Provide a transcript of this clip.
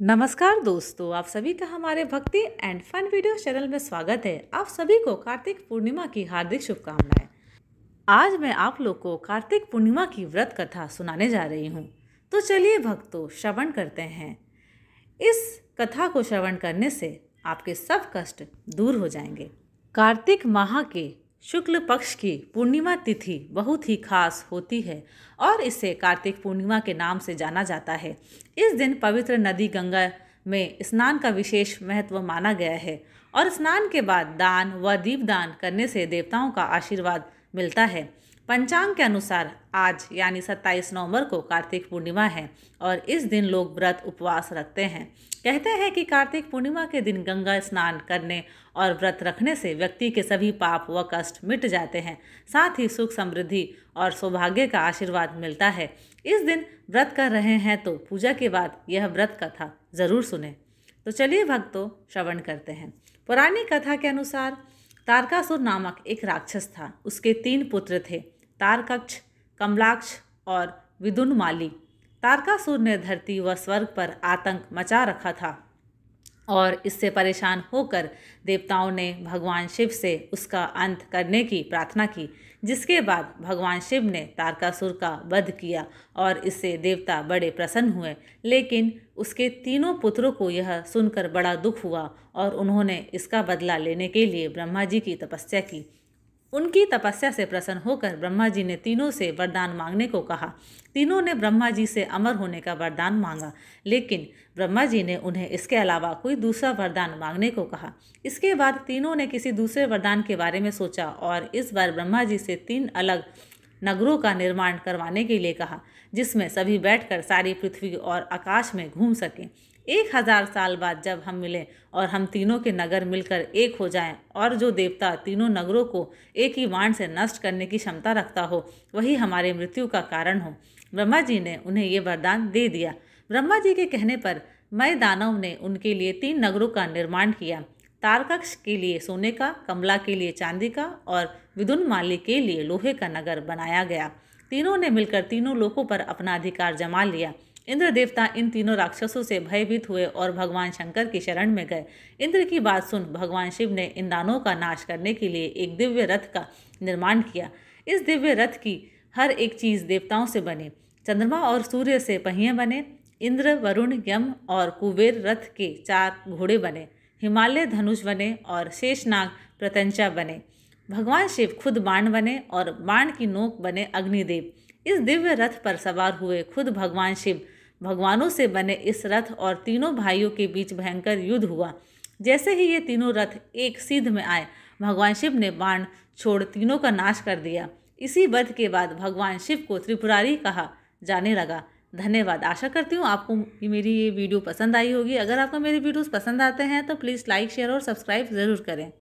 नमस्कार दोस्तों आप सभी का हमारे भक्ति एंड फन वीडियो चैनल में स्वागत है आप सभी को कार्तिक पूर्णिमा की हार्दिक शुभकामनाएं आज मैं आप लोग को कार्तिक पूर्णिमा की व्रत कथा सुनाने जा रही हूं तो चलिए भक्तों श्रवण करते हैं इस कथा को श्रवण करने से आपके सब कष्ट दूर हो जाएंगे कार्तिक माह के शुक्ल पक्ष की पूर्णिमा तिथि बहुत ही खास होती है और इसे कार्तिक पूर्णिमा के नाम से जाना जाता है इस दिन पवित्र नदी गंगा में स्नान का विशेष महत्व माना गया है और स्नान के बाद दान व दीपदान करने से देवताओं का आशीर्वाद मिलता है पंचांग के अनुसार आज यानी 27 नवंबर को कार्तिक पूर्णिमा है और इस दिन लोग व्रत उपवास रखते हैं कहते हैं कि कार्तिक पूर्णिमा के दिन गंगा स्नान करने और व्रत रखने से व्यक्ति के सभी पाप व कष्ट मिट जाते हैं साथ ही सुख समृद्धि और सौभाग्य का आशीर्वाद मिलता है इस दिन व्रत कर रहे हैं तो पूजा के बाद यह व्रत कथा ज़रूर सुने तो चलिए भक्तों श्रवण करते हैं पुरानी कथा के अनुसार तारकासुर नामक एक राक्षस था उसके तीन पुत्र थे तारकक्ष कमलाक्ष और विदुन माली तारकासुर ने धरती व स्वर्ग पर आतंक मचा रखा था और इससे परेशान होकर देवताओं ने भगवान शिव से उसका अंत करने की प्रार्थना की जिसके बाद भगवान शिव ने तारकासुर का वध किया और इससे देवता बड़े प्रसन्न हुए लेकिन उसके तीनों पुत्रों को यह सुनकर बड़ा दुख हुआ और उन्होंने इसका बदला लेने के लिए ब्रह्मा जी की तपस्या की उनकी तपस्या से प्रसन्न होकर ब्रह्मा जी ने तीनों से वरदान मांगने को कहा तीनों ने ब्रह्मा जी से अमर होने का वरदान मांगा लेकिन ब्रह्मा जी ने उन्हें इसके अलावा कोई दूसरा वरदान मांगने को कहा इसके बाद तीनों ने किसी दूसरे वरदान के बारे में सोचा और इस बार ब्रह्मा जी से तीन अलग नगरों का निर्माण करवाने के लिए कहा जिसमें सभी बैठकर सारी पृथ्वी और आकाश में घूम सकें एक हजार साल बाद जब हम मिलें और हम तीनों के नगर मिलकर एक हो जाएं और जो देवता तीनों नगरों को एक ही वाण से नष्ट करने की क्षमता रखता हो वही हमारे मृत्यु का कारण हो ब्रह्मा जी ने उन्हें ये वरदान दे दिया ब्रह्मा जी के कहने पर मैं दानव ने उनके लिए तीन नगरों का निर्माण किया तारकक्ष के लिए सोने का कमला के लिए चांदी का और विदुन माली के लिए लोहे का नगर बनाया गया तीनों ने मिलकर तीनों लोकों पर अपना अधिकार जमा लिया इंद्र देवता इन तीनों राक्षसों से भयभीत हुए और भगवान शंकर की शरण में गए इंद्र की बात सुन भगवान शिव ने इन दानों का नाश करने के लिए एक दिव्य रथ का निर्माण किया इस दिव्य रथ की हर एक चीज़ देवताओं से बने चंद्रमा और सूर्य से पहिए बने इंद्र वरुण यम और कुबेर रथ के चार घोड़े बने हिमालय धनुष बने और शेषनाग प्रतंचा बने भगवान शिव खुद बाण बने और बाण की नोक बने अग्निदेव इस दिव्य रथ पर सवार हुए खुद भगवान शिव भगवानों से बने इस रथ और तीनों भाइयों के बीच भयंकर युद्ध हुआ जैसे ही ये तीनों रथ एक सीध में आए भगवान शिव ने बाण छोड़ तीनों का नाश कर दिया इसी वध के बाद भगवान शिव को त्रिपुरारी कहा जाने लगा धन्यवाद आशा करती हूँ आपको ये मेरी ये वीडियो पसंद आई होगी अगर आपको मेरे वीडियोस पसंद आते हैं तो प्लीज़ लाइक शेयर और सब्सक्राइब ज़रूर करें